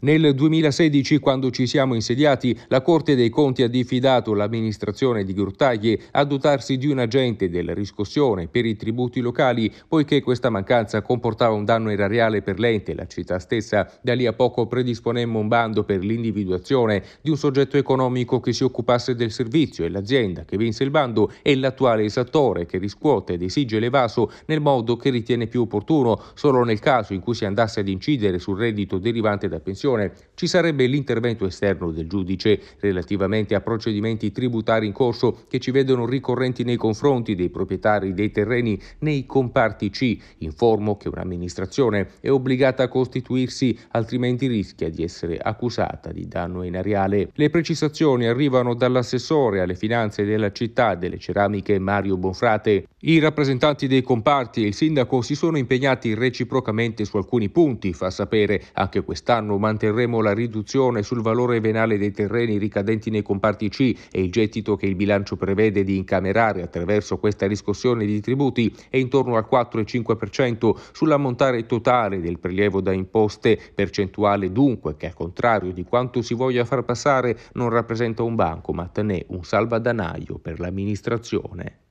Nel 2016, quando ci siamo insediati, la Corte dei Conti ha diffidato l'amministrazione di Grottaglie a dotarsi di un agente della riscossione per i tributi locali, poiché questa mancanza comportava un danno erariale per l'ente e la città stessa. Da lì a poco predisponemmo un bando per l'individuazione di un soggetto economico che si occupasse del servizio e l'azienda che vinse il bando è l'attuale esattore che riscuote ed esige l'evaso nel modo che ritiene più opportuno, solo nel caso in cui si andasse ad incidere sul reddito derivante da pensioni Cassazione. Ci sarebbe l'intervento esterno del giudice relativamente a procedimenti tributari in corso che ci vedono ricorrenti nei confronti dei proprietari dei terreni nei comparti C. Informo che un'amministrazione è obbligata a costituirsi, altrimenti rischia di essere accusata di danno inariale. Le precisazioni arrivano dall'assessore alle finanze della città delle ceramiche Mario Bonfrate. I rappresentanti dei comparti e il sindaco si sono impegnati reciprocamente su alcuni punti, fa sapere anche quest'anno mantenendo manterremo la riduzione sul valore venale dei terreni ricadenti nei comparti C e il gettito che il bilancio prevede di incamerare attraverso questa riscossione di tributi è intorno al 4,5% sull'ammontare totale del prelievo da imposte, percentuale dunque che al contrario di quanto si voglia far passare non rappresenta un banco ma ne un salvadanaio per l'amministrazione.